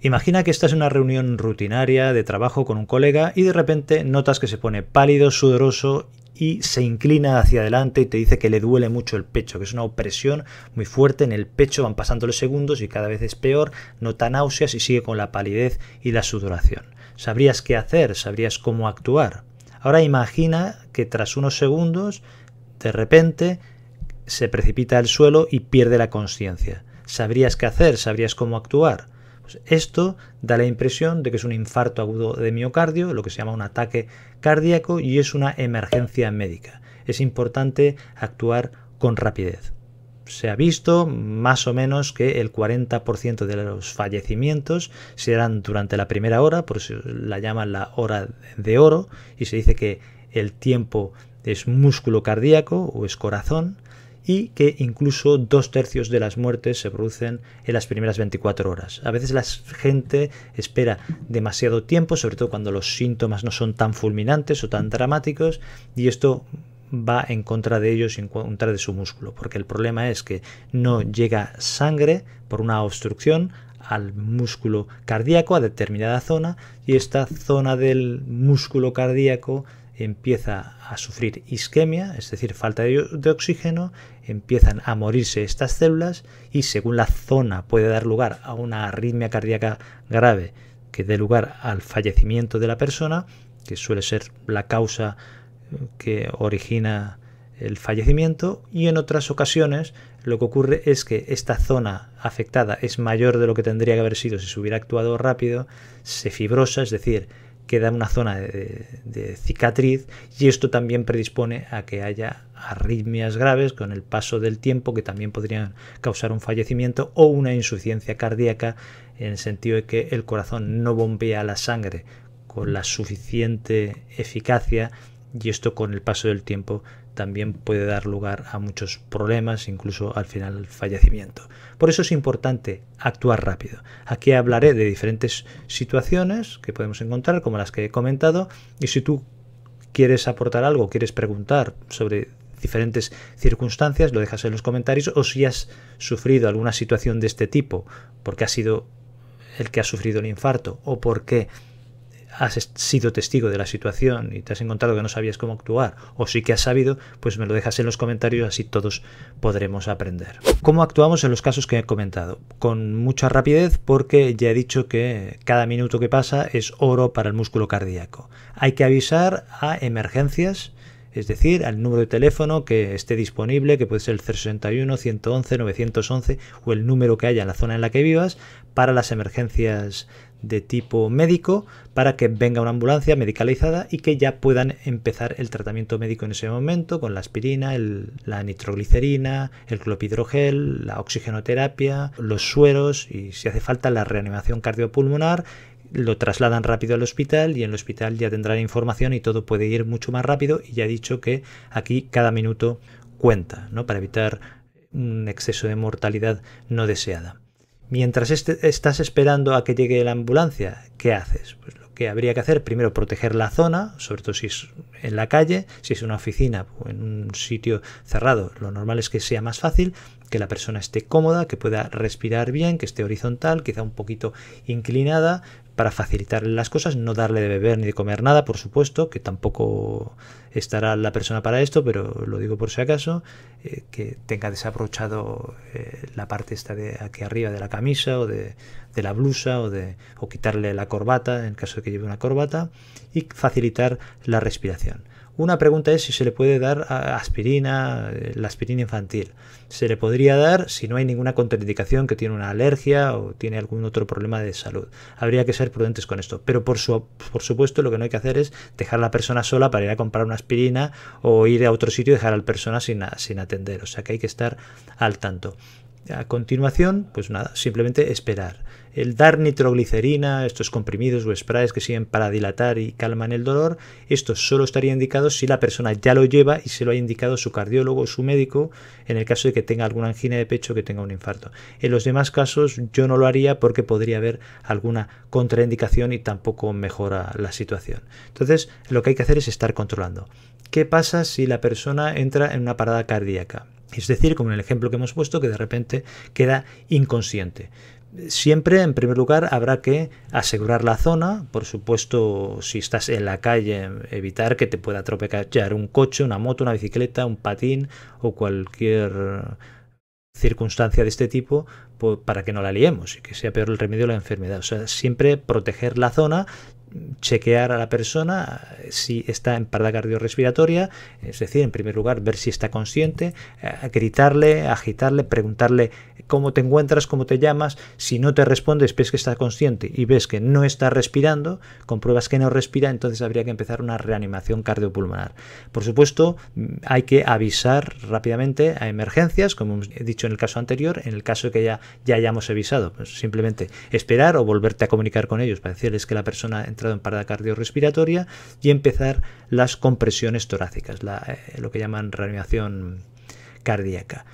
Imagina que estás en una reunión rutinaria de trabajo con un colega y de repente notas que se pone pálido, sudoroso y se inclina hacia adelante y te dice que le duele mucho el pecho, que es una opresión muy fuerte en el pecho, van pasando los segundos y cada vez es peor, nota náuseas y sigue con la palidez y la sudoración. Sabrías qué hacer, sabrías cómo actuar. Ahora imagina que tras unos segundos, de repente, se precipita al suelo y pierde la conciencia. Sabrías qué hacer, sabrías cómo actuar pues esto da la impresión de que es un infarto agudo de miocardio, lo que se llama un ataque cardíaco y es una emergencia médica. Es importante actuar con rapidez. Se ha visto más o menos que el 40% de los fallecimientos serán durante la primera hora, por eso la llaman la hora de oro, y se dice que el tiempo es músculo cardíaco o es corazón, y que incluso dos tercios de las muertes se producen en las primeras 24 horas. A veces la gente espera demasiado tiempo, sobre todo cuando los síntomas no son tan fulminantes o tan dramáticos, y esto va en contra de ellos y en contra de su músculo, porque el problema es que no llega sangre por una obstrucción al músculo cardíaco, a determinada zona, y esta zona del músculo cardíaco empieza a sufrir isquemia, es decir, falta de, oxígeno, empiezan a morirse estas células y según la zona puede dar lugar a una arritmia cardíaca grave que dé lugar al fallecimiento de la persona, que suele ser la causa que origina el fallecimiento y en otras ocasiones lo que ocurre es que esta zona afectada es mayor de lo que tendría que haber sido si se hubiera actuado rápido, se fibrosa, es decir, queda una zona de, cicatriz y esto también predispone a que haya arritmias graves con el paso del tiempo que también podrían causar un fallecimiento o una insuficiencia cardíaca en el sentido de que el corazón no bombea la sangre con la suficiente eficacia y esto con el paso del tiempo también puede dar lugar a muchos problemas, incluso al final fallecimiento. Por eso es importante actuar rápido. Aquí hablaré de diferentes situaciones que podemos encontrar, como las que he comentado, y si tú quieres aportar algo, quieres preguntar sobre diferentes circunstancias, lo dejas en los comentarios, o si has sufrido alguna situación de este tipo, porque ha sido el que ha sufrido el infarto, o porque has sido testigo de la situación y te has encontrado que no sabías cómo actuar o sí que has sabido, pues me lo dejas en los comentarios así todos podremos aprender. ¿Cómo actuamos en los casos que he comentado? Con mucha rapidez porque ya he dicho que cada minuto que pasa es oro para el músculo cardíaco. Hay que avisar a emergencias es decir, al número de teléfono que esté disponible, que puede ser el 061 111 911 o el número que haya en la zona en la que vivas, para las emergencias de tipo médico, para que venga una ambulancia medicalizada y que ya puedan empezar el tratamiento médico en ese momento con la aspirina, la nitroglicerina, el clopidrogel, la oxigenoterapia, los sueros y si hace falta la reanimación cardiopulmonar lo trasladan rápido al hospital y en el hospital ya tendrán información y todo puede ir mucho más rápido y ya he dicho que aquí cada minuto cuenta, ¿no? Para evitar un exceso de mortalidad no deseada. Mientras este, estás esperando a que llegue la ambulancia, ¿qué haces? Pues lo que habría que hacer, primero proteger la zona, sobre todo si es en la calle, si es una oficina o en un sitio cerrado, lo normal es que sea más fácil, que la persona esté cómoda, que pueda respirar bien, que esté horizontal, quizá un poquito inclinada, para facilitarle las cosas, no darle de beber ni de comer nada, por supuesto, que tampoco estará la persona para esto, pero lo digo por si acaso, eh, que tenga desabrochado eh, la parte esta de aquí arriba de la camisa o de, de, la blusa o, de, o quitarle la corbata en caso de que lleve una corbata y facilitar la respiración. Una pregunta es si se le puede dar aspirina, eh, la aspirina infantil. Se le podría dar si no hay ninguna contraindicación que tiene una alergia o tiene algún otro problema de salud. Habría que ser prudentes con esto. Pero por, supuesto lo que no hay que hacer es dejar a la persona sola para ir a comprar una aspirina o ir a otro sitio y dejar a la persona sin, sin atender. O sea que hay que estar al tanto. A continuación, pues nada, simplemente esperar. El dar nitroglicerina, estos comprimidos o sprays que sirven para dilatar y calman el dolor, esto solo estaría indicado si la persona ya lo lleva y se lo ha indicado su cardiólogo o su médico en el caso de que tenga alguna angina de pecho, o que tenga un infarto. En los demás casos yo no lo haría porque podría haber alguna contraindicación y tampoco mejora la situación. Entonces lo que hay que hacer es estar controlando. ¿Qué pasa si la persona entra en una parada cardíaca? Es decir, como en el ejemplo que hemos puesto, que de repente queda inconsciente. Siempre, en primer lugar, habrá que asegurar la zona. Por supuesto, si estás en la calle, evitar que te pueda atropellar un coche, una moto, una bicicleta, un patín o cualquier circunstancia de este tipo para que no la liemos y que sea peor el remedio de la enfermedad. O sea, siempre proteger la zona chequear a la persona eh, si está en parada cardiorrespiratoria, es decir, en primer lugar, ver si está consciente, eh, gritarle, agitarle, preguntarle eh, cómo te encuentras, cómo te llamas, si no te respondes, ves que está consciente y ves que no está respirando, compruebas que no respira, entonces habría que empezar una reanimación cardiopulmonar. Por supuesto, mm, hay que avisar rápidamente a emergencias, como hemos dicho en el caso anterior, en el caso que ya, ya hayamos avisado, pues simplemente esperar o volverte a comunicar con ellos para decirles que la persona entrado en parada cardiorrespiratoria y empezar las compresiones torácicas, eh, lo que llaman reanimación cardíaca.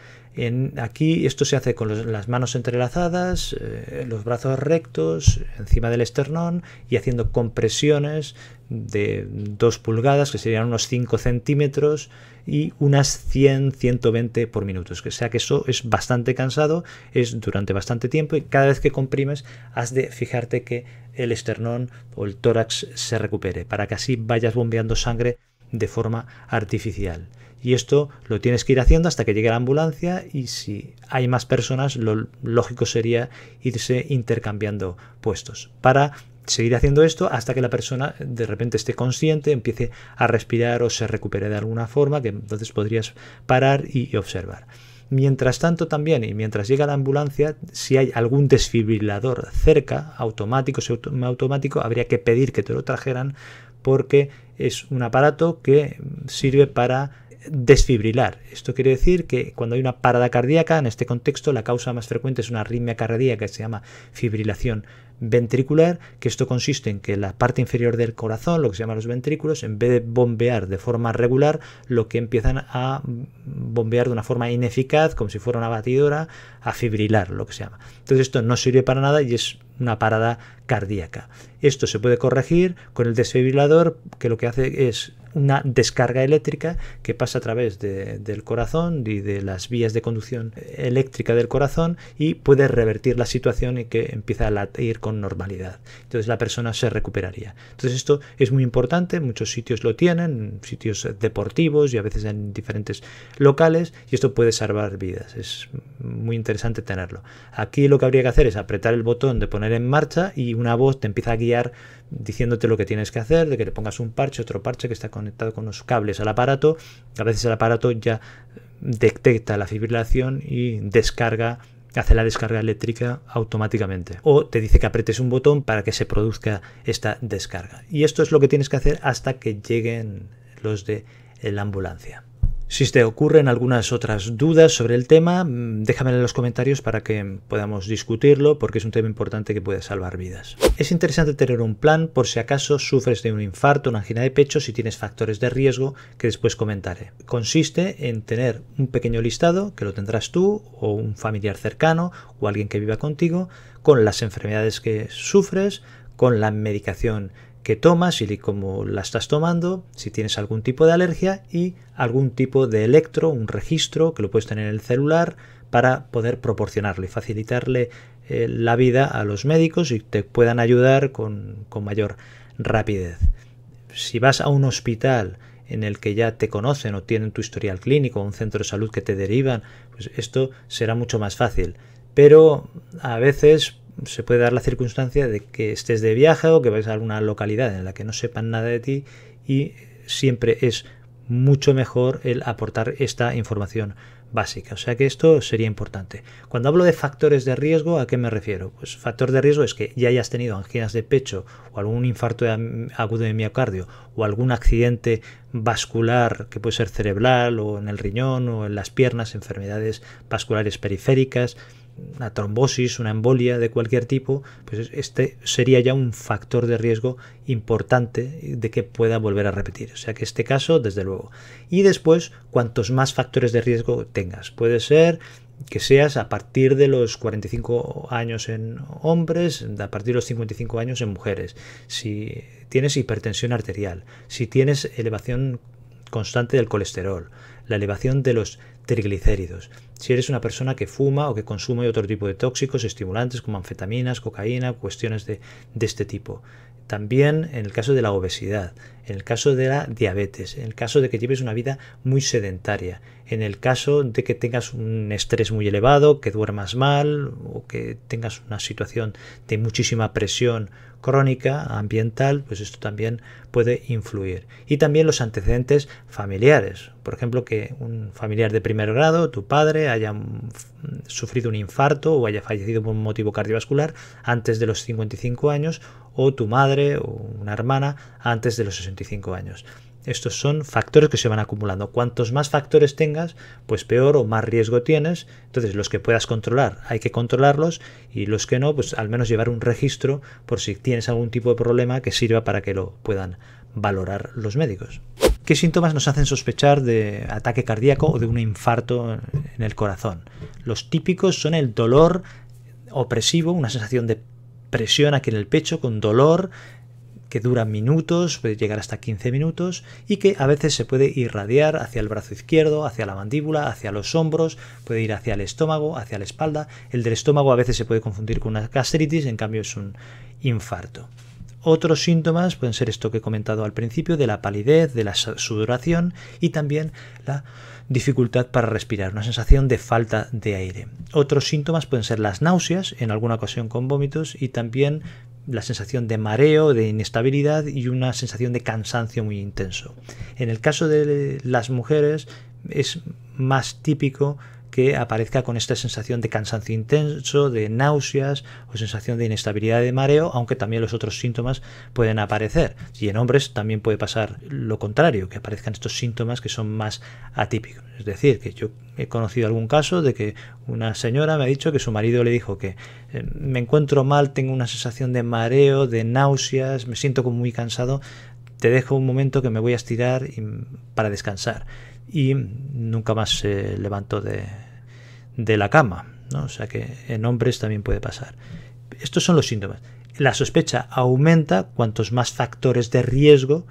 aquí esto se hace con las manos entrelazadas, eh, los brazos rectos, encima del esternón y haciendo compresiones de 2 pulgadas, que serían unos 5 centímetros, y unas 100-120 por minutos, O sea que eso es bastante cansado, es durante bastante tiempo y cada vez que comprimes has de fijarte que el esternón o el tórax se recupere para que así vayas bombeando sangre de forma artificial. Y esto lo tienes que ir haciendo hasta que llegue la ambulancia y si hay más personas, lo lógico sería irse intercambiando puestos para seguir haciendo esto hasta que la persona de repente esté consciente, empiece a respirar o se recupere de alguna forma, que entonces podrías parar y, observar. Mientras tanto también, y mientras llega la ambulancia, si hay algún desfibrilador cerca, automático, automático, habría que pedir que te lo trajeran porque es un aparato que sirve para desfibrilar. Esto quiere decir que cuando hay una parada cardíaca, en este contexto, la causa más frecuente es una arritmia cardíaca que se llama fibrilación ventricular, que esto consiste en que la parte inferior del corazón, lo que se llama los ventrículos, en vez de bombear de forma regular, lo que empiezan a bombear de una forma ineficaz, como si fuera una batidora, a fibrilar, lo que se llama. Entonces esto no sirve para nada y es una parada cardíaca. Esto se puede corregir con el desfibrilador, que lo que hace es una descarga eléctrica que pasa a través del corazón y de las vías de conducción eléctrica del corazón y puede revertir la situación y que empieza a ir con normalidad. Entonces la persona se recuperaría. Entonces esto es muy importante, muchos sitios lo tienen, sitios deportivos y a veces en diferentes locales, y esto puede salvar vidas. Es muy interesante tenerlo. Aquí lo que habría que hacer es apretar el botón de poner en marcha y una voz te empieza a guiar diciéndote lo que tienes que hacer, de que le pongas un parche, otro parche que está conectado con los cables al aparato. A veces el aparato ya detecta la fibrilación y descarga hace la descarga eléctrica automáticamente o te dice que apretes un botón para que se produzca esta descarga. Y esto es lo que tienes que hacer hasta que lleguen los de la ambulancia. Si te ocurren algunas otras dudas sobre el tema, mm, déjamelo en los comentarios para que podamos discutirlo, porque es un tema importante que puede salvar vidas. Es interesante tener un plan por si acaso sufres de un infarto, una angina de pecho, si tienes factores de riesgo que después comentaré. Consiste en tener un pequeño listado, que lo tendrás tú o un familiar cercano o alguien que viva contigo, con las enfermedades que sufres, con la medicación que tomas y cómo la estás tomando, si tienes algún tipo de alergia y algún tipo de electro, un registro que lo puedes tener en el celular para poder proporcionarle y facilitarle eh, la vida a los médicos y te puedan ayudar con, con mayor rapidez. Si vas a un hospital en el que ya te conocen o tienen tu historial clínico, un centro de salud que te derivan, pues esto será mucho más fácil. Pero a veces se puede dar la circunstancia de que estés de viaje o que vayas a alguna localidad en la que no sepan nada de ti y siempre es mucho mejor el aportar esta información básica. O sea que esto sería importante. Cuando hablo de factores de riesgo, ¿a qué me refiero? Pues factor de riesgo es que ya hayas tenido anginas de pecho o algún infarto agudo de miocardio o algún accidente vascular que puede ser cerebral o en el riñón o en las piernas, enfermedades vasculares periféricas, una trombosis, una embolia de cualquier tipo, pues este sería ya un factor de riesgo importante de que pueda volver a repetir. O sea que este caso, desde luego. Y después, cuantos más factores de riesgo tengas. Puede ser que seas a partir de los 45 años en hombres, a partir de los 55 años en mujeres, si tienes hipertensión arterial, si tienes elevación constante del colesterol, la elevación de los triglicéridos, si eres una persona que fuma o que consume otro tipo de tóxicos, estimulantes como anfetaminas, cocaína, cuestiones de, este tipo. También en el caso de la obesidad, en el caso de la diabetes, en el caso de que lleves una vida muy sedentaria, en el caso de que tengas un estrés muy elevado, que duermas mal o que tengas una situación de muchísima presión crónica ambiental, pues esto también puede influir. Y también los antecedentes familiares. Por ejemplo, que un familiar de primer grado, tu padre, haya sufrido un infarto o haya fallecido por un motivo cardiovascular antes de los 55 años, o tu madre o una hermana antes de los 65 años. Estos son factores que se van acumulando. Cuantos más factores tengas, pues peor o más riesgo tienes. Entonces, los que puedas controlar, hay que controlarlos y los que no, pues al menos llevar un registro por si tienes algún tipo de problema que sirva para que lo puedan valorar los médicos. ¿Qué síntomas nos hacen sospechar de ataque cardíaco o de un infarto en el corazón? Los típicos son el dolor opresivo, una sensación de presión aquí en el pecho, con dolor, que dura minutos, puede llegar hasta 15 minutos y que a veces se puede irradiar hacia el brazo izquierdo, hacia la mandíbula, hacia los hombros, puede ir hacia el estómago, hacia la espalda. El del estómago a veces se puede confundir con una gastritis, en cambio es un infarto. Otros síntomas pueden ser esto que he comentado al principio, de la palidez, de la sudoración y también la dificultad para respirar, una sensación de falta de aire. Otros síntomas pueden ser las náuseas, en alguna ocasión con vómitos, y también la sensación de mareo, de inestabilidad y una sensación de cansancio muy intenso. En el caso de las mujeres es más típico que aparezca con esta sensación de cansancio intenso, de náuseas o sensación de inestabilidad de mareo, aunque también los otros síntomas pueden aparecer. Y en hombres también puede pasar lo contrario, que aparezcan estos síntomas que son más atípicos. Es decir, que yo he conocido algún caso de que una señora me ha dicho que su marido le dijo que eh, me encuentro mal, tengo una sensación de mareo, de náuseas, me siento como muy cansado, te dejo un momento que me voy a estirar para descansar. Y nunca más se levantó de, de la cama. ¿no? O sea que en hombres también puede pasar. Estos son los síntomas. La sospecha aumenta cuantos más factores de riesgo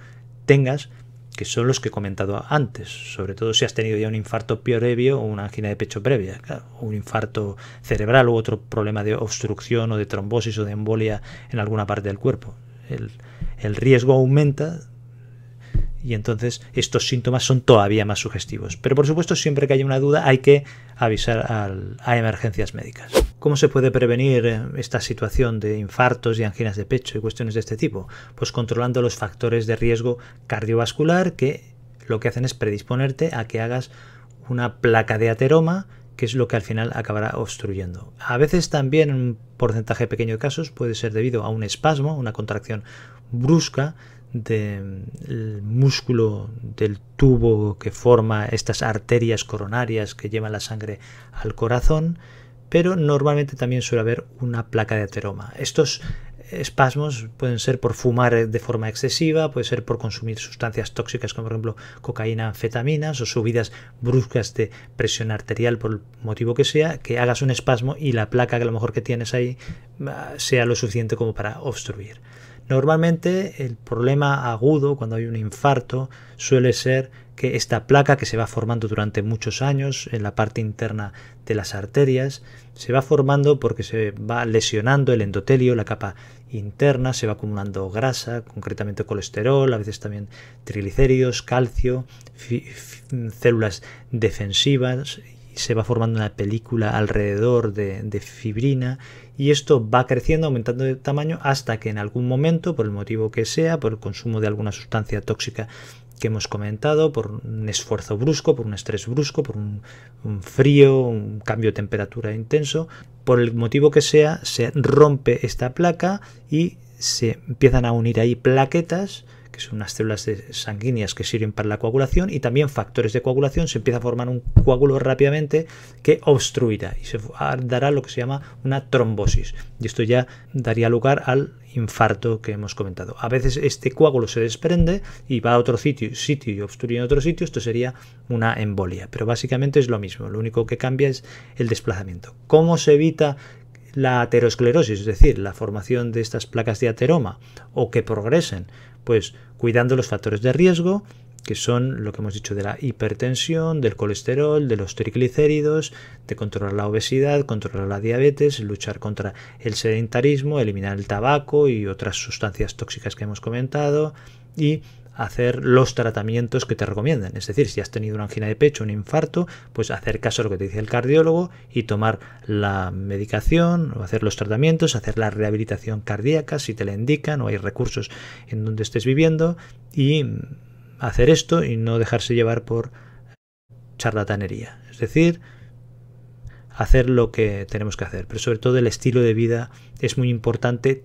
tengas, que son los que he comentado antes, sobre todo si has tenido ya un infarto previo o una angina de pecho previa, un infarto cerebral u otro problema de obstrucción o de trombosis o de embolia en alguna parte del cuerpo. El, el riesgo aumenta y entonces estos síntomas son todavía más sugestivos. Pero por supuesto, siempre que haya una duda hay que avisar a emergencias médicas. ¿Cómo se puede prevenir eh, esta situación de infartos y anginas de pecho y cuestiones de este tipo? Pues controlando los factores de riesgo cardiovascular que lo que hacen es predisponerte a que hagas una placa de ateroma, que es lo que al final acabará obstruyendo. A veces también un porcentaje pequeño de casos puede ser debido a un espasmo, una contracción brusca del músculo del tubo que forma estas arterias coronarias que llevan la sangre al corazón, pero normalmente también suele haber una placa de ateroma. Estos espasmos pueden ser por fumar de forma excesiva, puede ser por consumir sustancias tóxicas como por ejemplo cocaína, anfetaminas o subidas bruscas de presión arterial por el motivo que sea, que hagas un espasmo y la placa que a lo mejor que tienes ahí ah, sea lo suficiente como para obstruir. Normalmente el problema agudo cuando hay un infarto suele ser que esta placa que se va formando durante muchos años en la parte interna de las arterias se va formando porque se va lesionando el endotelio, la capa interna, se va acumulando grasa, concretamente colesterol, a veces también triglicéridos, calcio, células defensivas se va formando una película alrededor de, fibrina y esto va creciendo, aumentando de tamaño hasta que en algún momento, por el motivo que sea, por el consumo de alguna sustancia tóxica que hemos comentado, por un esfuerzo brusco, por un estrés brusco, por un, un frío, un cambio de temperatura intenso, por el motivo que sea, se rompe esta placa y se empiezan a unir ahí plaquetas que son unas células sanguíneas que sirven para la coagulación, y también factores de coagulación. Se empieza a formar un coágulo rápidamente que obstruirá y se dará lo que se llama una trombosis. Y esto ya daría lugar al infarto que hemos comentado. A veces este coágulo se desprende y va a otro sitio, sitio y obstruye en otro sitio. Esto sería una embolia. Pero básicamente es lo mismo. Lo único que cambia es el desplazamiento. ¿Cómo se evita la aterosclerosis, es decir, la formación de estas placas de ateroma, o que progresen, pues cuidando los factores de riesgo, que son lo que hemos dicho de la hipertensión, del colesterol, de los triglicéridos, de controlar la obesidad, controlar la diabetes, luchar contra el sedentarismo, eliminar el tabaco y otras sustancias tóxicas que hemos comentado, y hacer los tratamientos que te recomiendan. Es decir, si has tenido una angina de pecho, un infarto, pues hacer caso a lo que te dice el cardiólogo y tomar la medicación, o hacer los tratamientos, hacer la rehabilitación cardíaca si te la indican o hay recursos en donde estés viviendo y hacer esto y no dejarse llevar por charlatanería. Es decir, hacer lo que tenemos que hacer, pero sobre todo el estilo de vida es muy importante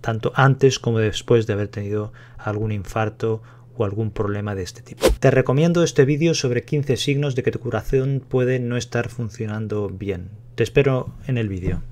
tanto antes como después de haber tenido algún infarto o algún problema de este tipo. Te recomiendo este vídeo sobre 15 signos de que tu curación puede no estar funcionando bien. Te espero en el vídeo.